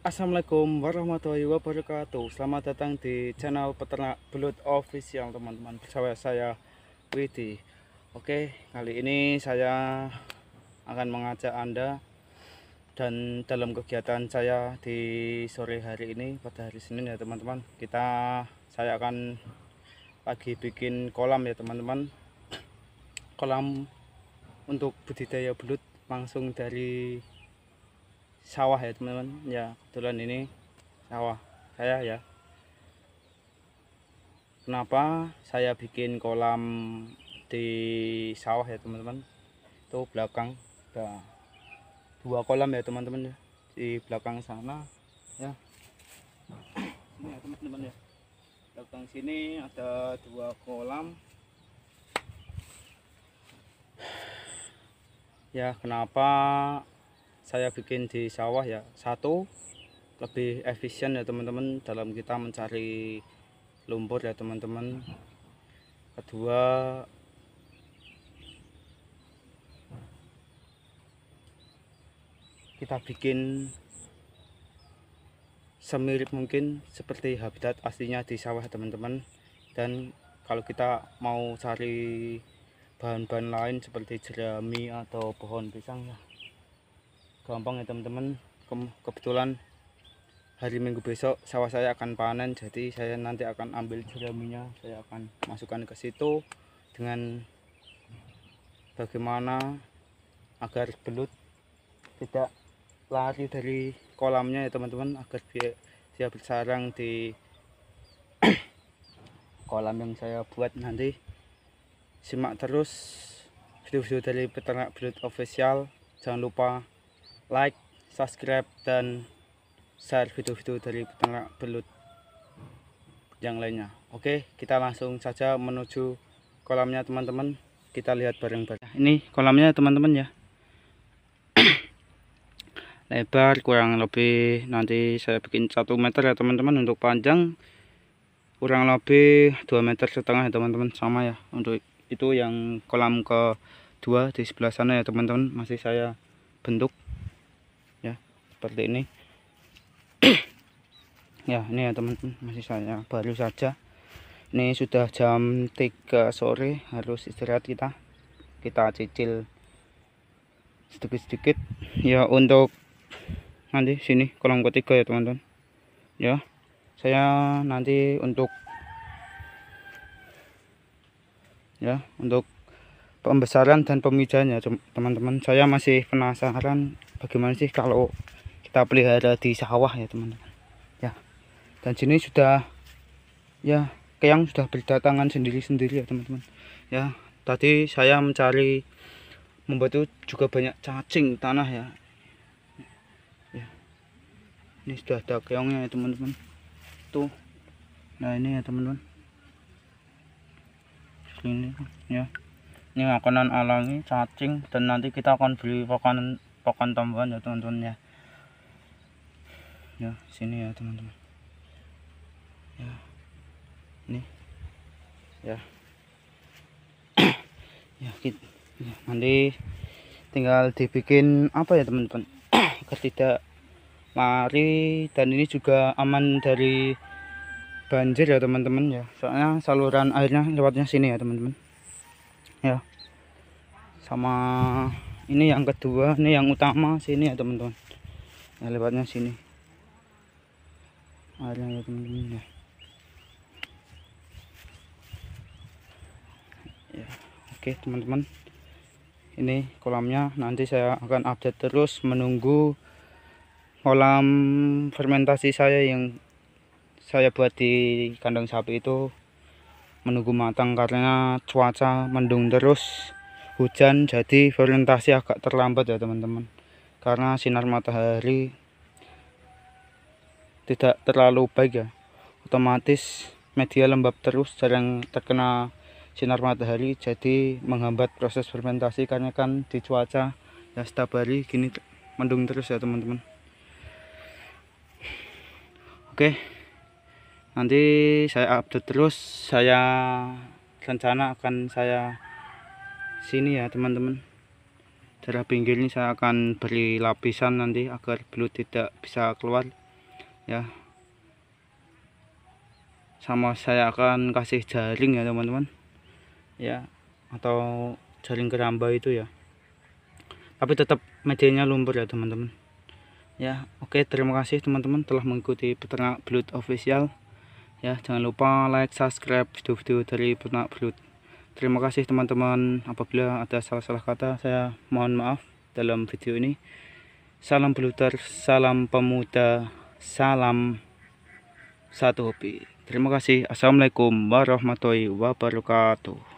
Assalamualaikum warahmatullahi wabarakatuh Selamat datang di channel peternak belut official teman-teman Bersama saya Widi Oke kali ini saya akan mengajak anda Dan dalam kegiatan saya di sore hari ini pada hari Senin ya teman-teman Kita saya akan lagi bikin kolam ya teman-teman Kolam untuk budidaya belut langsung dari sawah ya teman-teman ya kebetulan ini sawah saya ya kenapa saya bikin kolam di sawah ya teman-teman itu belakang ada ya, dua kolam ya teman-teman ya di belakang sana ya ini ya teman-teman ya belakang sini ada dua kolam ya kenapa saya bikin di sawah ya satu lebih efisien ya teman-teman dalam kita mencari lumpur ya teman-teman kedua kita bikin semirip mungkin seperti habitat aslinya di sawah ya teman-teman dan kalau kita mau cari bahan-bahan lain seperti jerami atau pohon pisang ya gampang ya teman-teman Ke kebetulan hari minggu besok sawah saya akan panen jadi saya nanti akan ambil jeraminya saya akan masukkan ke situ dengan bagaimana agar belut tidak lari dari kolamnya ya teman-teman agar dia dia bersarang di kolam yang saya buat nanti simak terus video-video dari peternak belut official jangan lupa like, subscribe, dan share video-video dari peternak belut yang lainnya. Oke, kita langsung saja menuju kolamnya teman-teman. Kita lihat bareng-bareng. Ini kolamnya teman-teman ya. Lebar kurang lebih nanti saya bikin satu meter ya teman-teman untuk panjang kurang lebih 2 meter setengah ya teman-teman sama ya untuk itu yang kolam ke dua di sebelah sana ya teman-teman masih saya bentuk seperti ini ya ini ya teman-teman masih saya baru saja ini sudah jam 3 sore harus istirahat kita kita cicil sedikit-sedikit ya untuk nanti sini kolong ketiga ya teman-teman ya saya nanti untuk ya untuk pembesaran dan pemijahnya teman-teman saya masih penasaran bagaimana sih kalau kita pelihara di sawah ya teman-teman ya dan sini sudah ya keong sudah berdatangan sendiri-sendiri ya teman-teman ya tadi saya mencari membantu juga banyak cacing tanah ya, ya. ini sudah ada keongnya ya teman-teman tuh nah ini ya teman-teman ini ya ini makanan alami cacing dan nanti kita akan beli pakan pakan tambahan ya teman-teman ya ya sini ya teman-teman ya ini ya ya kita ya, nanti tinggal dibikin apa ya teman-teman ketidak mari dan ini juga aman dari banjir ya teman-teman ya soalnya saluran airnya lewatnya sini ya teman-teman ya sama ini yang kedua ini yang utama sini ya teman-teman ya, lewatnya sini Ya, Oke teman-teman. Ini kolamnya nanti saya akan update terus menunggu kolam fermentasi saya yang saya buat di kandang sapi itu menunggu matang karena cuaca mendung terus hujan jadi fermentasi agak terlambat ya teman-teman karena sinar matahari tidak terlalu baik ya otomatis media lembab terus jarang terkena sinar matahari jadi menghambat proses fermentasi karena kan di cuaca ya setiap hari gini mendung terus ya teman-teman oke nanti saya update terus saya rencana akan saya sini ya teman-teman daerah pinggir ini saya akan beri lapisan nanti agar belut tidak bisa keluar ya sama saya akan kasih jaring ya teman-teman ya atau jaring keramba itu ya tapi tetap medianya lumpur ya teman-teman ya oke terima kasih teman-teman telah mengikuti peternak belut official ya jangan lupa like subscribe video-video dari peternak belut terima kasih teman-teman apabila ada salah-salah kata saya mohon maaf dalam video ini salam belutar salam pemuda salam satu hobi. Terima kasih. Assalamualaikum warahmatullahi wabarakatuh.